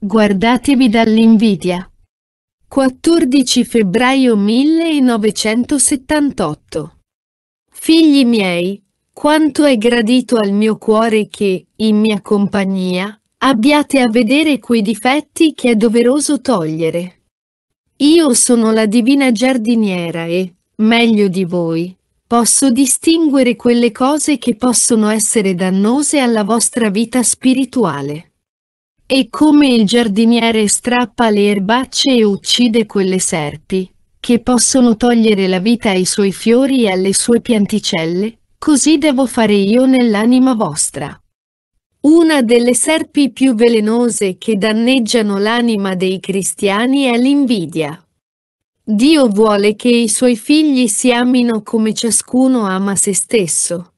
Guardatevi dall'invidia. 14 febbraio 1978 Figli miei, quanto è gradito al mio cuore che, in mia compagnia, abbiate a vedere quei difetti che è doveroso togliere. Io sono la divina giardiniera e, meglio di voi, posso distinguere quelle cose che possono essere dannose alla vostra vita spirituale. E come il giardiniere strappa le erbacce e uccide quelle serpi, che possono togliere la vita ai suoi fiori e alle sue pianticelle, così devo fare io nell'anima vostra. Una delle serpi più velenose che danneggiano l'anima dei cristiani è l'invidia. Dio vuole che i suoi figli si amino come ciascuno ama se stesso.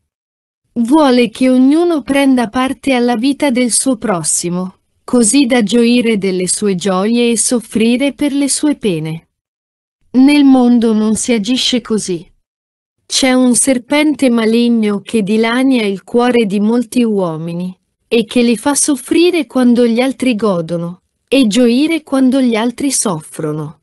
Vuole che ognuno prenda parte alla vita del suo prossimo così da gioire delle sue gioie e soffrire per le sue pene. Nel mondo non si agisce così. C'è un serpente maligno che dilania il cuore di molti uomini, e che li fa soffrire quando gli altri godono, e gioire quando gli altri soffrono.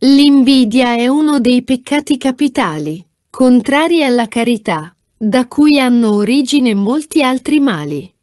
L'invidia è uno dei peccati capitali, contrari alla carità, da cui hanno origine molti altri mali.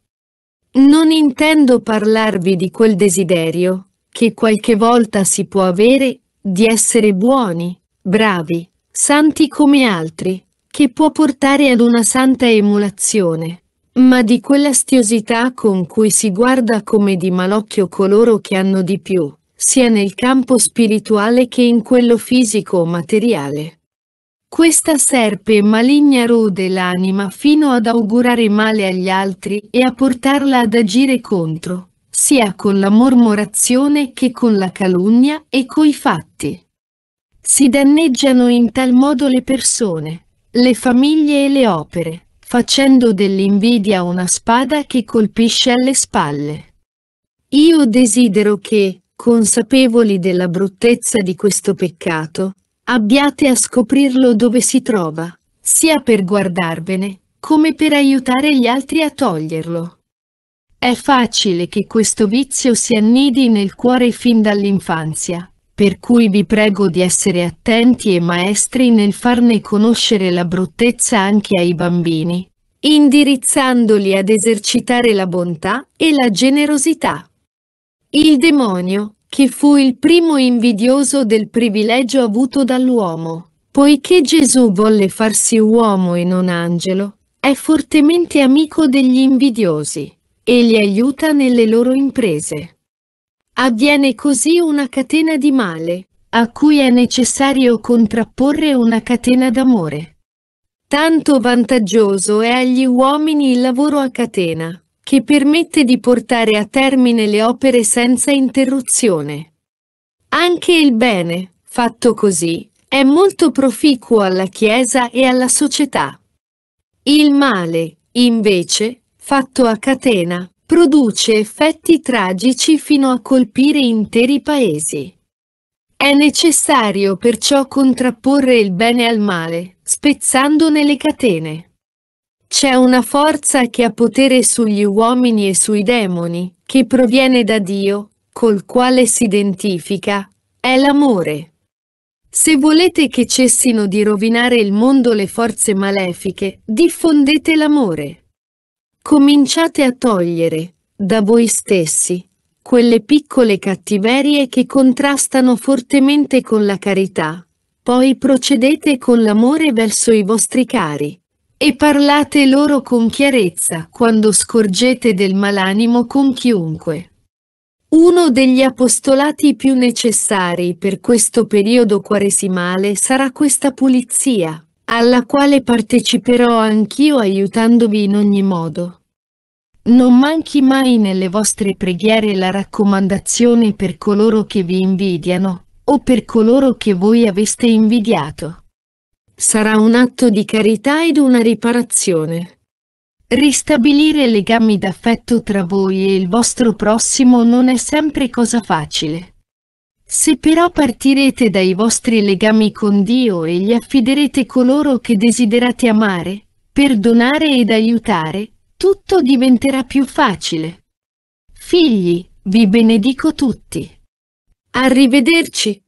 Non intendo parlarvi di quel desiderio, che qualche volta si può avere, di essere buoni, bravi, santi come altri, che può portare ad una santa emulazione, ma di quell'astiosità con cui si guarda come di malocchio coloro che hanno di più, sia nel campo spirituale che in quello fisico o materiale. Questa serpe maligna rode l'anima fino ad augurare male agli altri e a portarla ad agire contro, sia con la mormorazione che con la calunnia e coi fatti. Si danneggiano in tal modo le persone, le famiglie e le opere, facendo dell'invidia una spada che colpisce alle spalle. Io desidero che, consapevoli della bruttezza di questo peccato, Abbiate a scoprirlo dove si trova, sia per guardarvene, come per aiutare gli altri a toglierlo. È facile che questo vizio si annidi nel cuore fin dall'infanzia, per cui vi prego di essere attenti e maestri nel farne conoscere la bruttezza anche ai bambini, indirizzandoli ad esercitare la bontà e la generosità. Il demonio, che fu il primo invidioso del privilegio avuto dall'uomo. Poiché Gesù volle farsi uomo e non angelo, è fortemente amico degli invidiosi e li aiuta nelle loro imprese. Avviene così una catena di male, a cui è necessario contrapporre una catena d'amore. Tanto vantaggioso è agli uomini il lavoro a catena, che permette di portare a termine le opere senza interruzione. Anche il bene, fatto così, è molto proficuo alla Chiesa e alla società. Il male, invece, fatto a catena, produce effetti tragici fino a colpire interi paesi. È necessario perciò contrapporre il bene al male, spezzandone le catene. C'è una forza che ha potere sugli uomini e sui demoni, che proviene da Dio, col quale si identifica, è l'amore. Se volete che cessino di rovinare il mondo le forze malefiche, diffondete l'amore. Cominciate a togliere, da voi stessi, quelle piccole cattiverie che contrastano fortemente con la carità, poi procedete con l'amore verso i vostri cari e parlate loro con chiarezza quando scorgete del malanimo con chiunque. Uno degli apostolati più necessari per questo periodo quaresimale sarà questa pulizia, alla quale parteciperò anch'io aiutandovi in ogni modo. Non manchi mai nelle vostre preghiere la raccomandazione per coloro che vi invidiano, o per coloro che voi aveste invidiato. Sarà un atto di carità ed una riparazione. Ristabilire legami d'affetto tra voi e il vostro prossimo non è sempre cosa facile. Se però partirete dai vostri legami con Dio e gli affiderete coloro che desiderate amare, perdonare ed aiutare, tutto diventerà più facile. Figli, vi benedico tutti. Arrivederci.